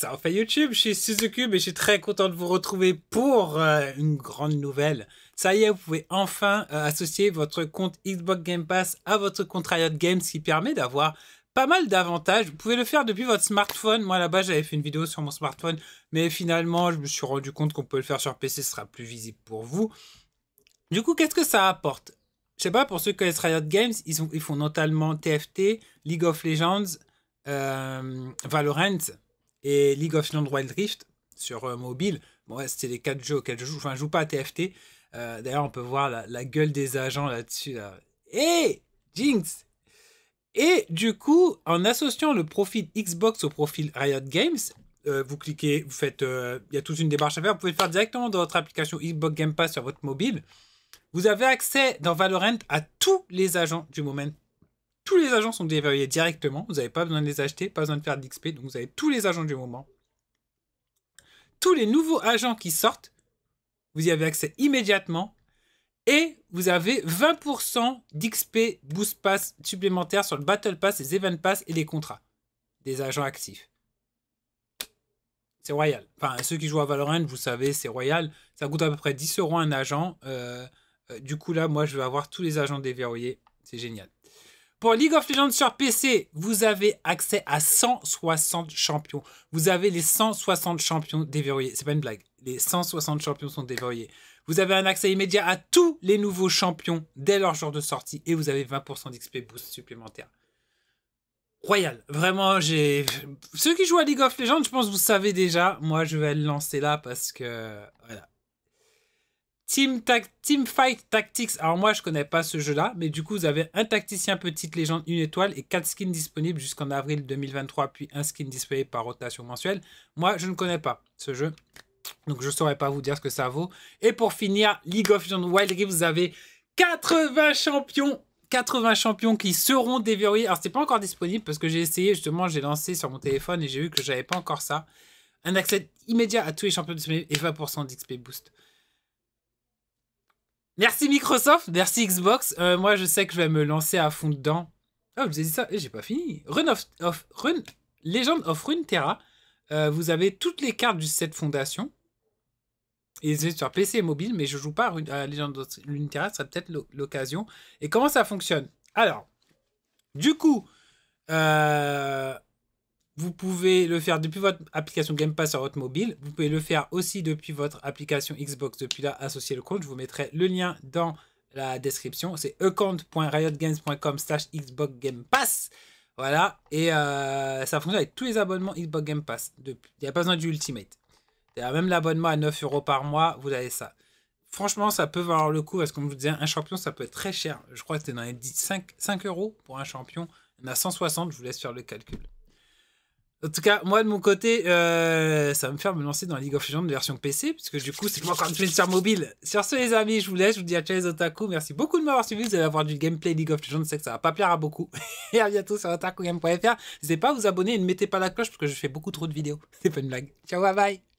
Ça en fait YouTube, je suis Suzuki et je suis très content de vous retrouver pour euh, une grande nouvelle. Ça y est, vous pouvez enfin euh, associer votre compte Xbox Game Pass à votre compte Riot Games, ce qui permet d'avoir pas mal d'avantages. Vous pouvez le faire depuis votre smartphone. Moi, là-bas, j'avais fait une vidéo sur mon smartphone, mais finalement, je me suis rendu compte qu'on peut le faire sur PC, ce sera plus visible pour vous. Du coup, qu'est-ce que ça apporte Je sais pas, pour ceux qui connaissent Riot Games, ils, ils font notamment TFT, League of Legends, euh, Valorant, et League of Legends Wild Rift sur euh, mobile, bon, ouais, c'était les quatre jeux auxquels je joue. Enfin, je joue pas à TFT. Euh, d'ailleurs, on peut voir la, gueule des agents là-dessus. Là. Eh, Jinx Et du coup, en associant le profil Xbox au profil Riot Games, euh, vous cliquez, vous faites. Il y a toute une démarche à faire. Vous pouvez le faire directement dans votre application Xbox Game Pass sur votre mobile. Vous avez accès dans Valorant à tous les agents du moment tous les agents sont déverrouillés directement. Vous n'avez pas besoin de les acheter, pas besoin de faire d'XP. Donc vous avez tous les agents du moment. Tous les nouveaux agents qui sortent, vous y avez accès immédiatement. Et vous avez 20% d'XP Boost Pass supplémentaire sur le Battle Pass, les Event Pass et les contrats des agents actifs. C'est royal. Enfin, ceux qui jouent à Valorant, vous savez, c'est royal. Ça coûte à peu près 10 euros un agent. Euh, euh, du coup, là, moi, je vais avoir tous les agents déverrouillés. C'est génial. Pour League of Legends sur PC, vous avez accès à 160 champions. Vous avez les 160 champions déverrouillés. C'est pas une blague. Les 160 champions sont déverrouillés. Vous avez un accès immédiat à tous les nouveaux champions dès leur jour de sortie et vous avez 20% d'XP boost supplémentaire. Royal, vraiment, j'ai. Ceux qui jouent à League of Legends, je pense que vous savez déjà. Moi, je vais le lancer là parce que. Voilà. Team, Team, Fight Tactics. Alors moi, je connais pas ce jeu-là, mais du coup, vous avez un tacticien petite légende, une étoile et quatre skins disponibles jusqu'en avril 2023, puis un skin disponible par rotation mensuelle. Moi, je ne connais pas ce jeu, donc je ne saurais pas vous dire ce que ça vaut. Et pour finir, League of Legends Wild Rift, vous avez 80 champions 80 champions qui seront déverrouillés. Alors, c'est pas encore disponible parce que j'ai essayé, justement, j'ai lancé sur mon téléphone et j'ai vu que j'avais pas encore ça. Un accès immédiat à tous les champions disponibles et 20% d'XP boost. Merci Microsoft, merci Xbox. Euh, moi, je sais que je vais me lancer à fond dedans. Oh, ah, je vous ai dit ça, eh, j'ai pas fini. Run of, Run, Legend of Runeterra. Terra. Euh, vous avez toutes les cartes de cette fondation. Et c'est sur PC et mobile, mais je joue pas à Legend of Runeterra, ce serait peut-être l'occasion. Et comment ça fonctionne Alors, du coup, euh, vous pouvez le faire depuis votre application Game Pass sur votre mobile. Vous pouvez le faire aussi depuis votre application Xbox. Depuis là, associer le compte. Je vous mettrai le lien dans la description. C'est account.riotgames.com slash Xbox Game Pass. Voilà. Et euh, ça fonctionne avec tous les abonnements Xbox Game Pass. Il n'y a pas besoin du Ultimate. Même l'abonnement à 9 euros par mois, vous avez ça. Franchement, ça peut valoir le coup parce qu'on vous disait, un champion, ça peut être très cher. Je crois que c'était dans les 10, 5, 5 euros pour un champion. On a 160, je vous laisse faire le calcul. En tout cas, moi de mon côté, euh, ça va me faire me lancer dans League of Legends de version PC, puisque du coup, c'est moi, quand je une sur mobile. Sur ce, les amis, je vous laisse, je vous dis à ciao les otaku, merci beaucoup de m'avoir suivi, vous allez avoir du gameplay League of Legends, je sais que ça va pas plaire à beaucoup. et à bientôt sur otakugame.fr. N'hésitez pas à vous abonner et ne mettez pas la cloche, parce que je fais beaucoup trop de vidéos. C'est pas une blague. Ciao, bye bye